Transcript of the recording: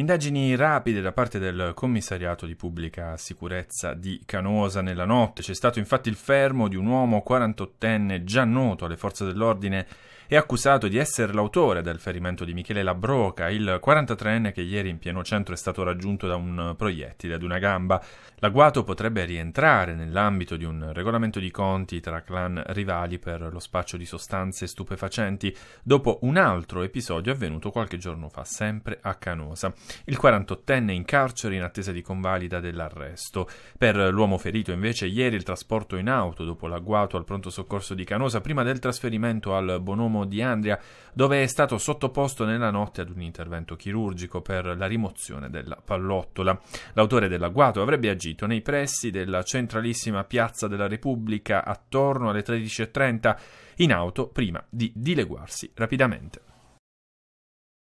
Indagini rapide da parte del commissariato di pubblica sicurezza di Canosa nella notte. C'è stato infatti il fermo di un uomo 48enne già noto alle forze dell'ordine e accusato di essere l'autore del ferimento di Michele Labroca, il 43enne che ieri in pieno centro è stato raggiunto da un proiettile ad una gamba. L'agguato potrebbe rientrare nell'ambito di un regolamento di conti tra clan rivali per lo spaccio di sostanze stupefacenti dopo un altro episodio avvenuto qualche giorno fa sempre a Canosa il 48enne in carcere in attesa di convalida dell'arresto. Per l'uomo ferito invece ieri il trasporto in auto dopo l'agguato al pronto soccorso di Canosa prima del trasferimento al Bonomo di Andria dove è stato sottoposto nella notte ad un intervento chirurgico per la rimozione della pallottola. L'autore dell'agguato avrebbe agito nei pressi della centralissima piazza della Repubblica attorno alle 13.30 in auto prima di dileguarsi rapidamente.